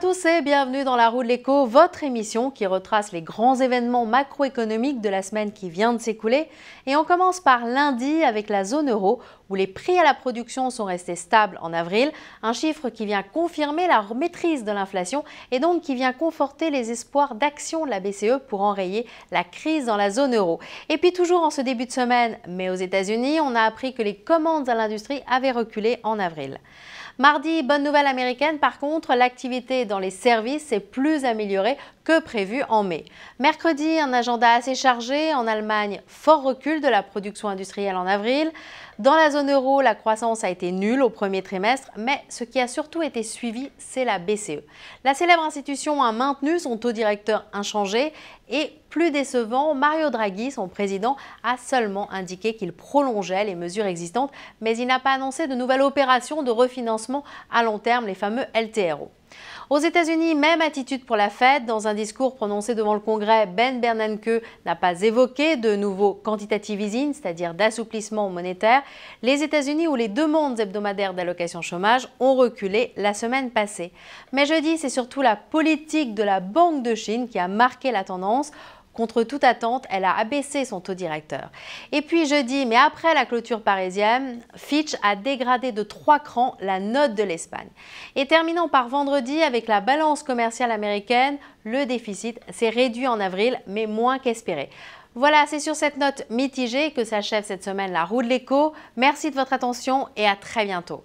Bonjour à tous et bienvenue dans la roue de l'écho, votre émission qui retrace les grands événements macroéconomiques de la semaine qui vient de s'écouler. Et on commence par lundi avec la zone euro où les prix à la production sont restés stables en avril, un chiffre qui vient confirmer la maîtrise de l'inflation et donc qui vient conforter les espoirs d'action de la BCE pour enrayer la crise dans la zone euro. Et puis toujours en ce début de semaine, mais aux États-Unis, on a appris que les commandes à l'industrie avaient reculé en avril. Mardi, bonne nouvelle américaine, par contre, l'activité dans les services s'est plus améliorée que prévu en mai. Mercredi, un agenda assez chargé. En Allemagne, fort recul de la production industrielle en avril. Dans la zone euro, la croissance a été nulle au premier trimestre, mais ce qui a surtout été suivi, c'est la BCE. La célèbre institution a maintenu son taux directeur inchangé et plus décevant, Mario Draghi, son président, a seulement indiqué qu'il prolongeait les mesures existantes, mais il n'a pas annoncé de nouvelles opérations de refinancement à long terme, les fameux LTRO. Aux États-Unis, même attitude pour la Fed. Dans un discours prononcé devant le Congrès, Ben Bernanke n'a pas évoqué de nouveau quantitative easing, c'est-à-dire d'assouplissement monétaire. Les États-Unis, où les demandes hebdomadaires d'allocation chômage ont reculé la semaine passée. Mais jeudi, c'est surtout la politique de la Banque de Chine qui a marqué la tendance. Contre toute attente, elle a abaissé son taux directeur. Et puis jeudi, mais après la clôture parisienne, Fitch a dégradé de trois crans la note de l'Espagne. Et terminant par vendredi avec la balance commerciale américaine, le déficit s'est réduit en avril, mais moins qu'espéré. Voilà, c'est sur cette note mitigée que s'achève cette semaine la roue de l'écho. Merci de votre attention et à très bientôt.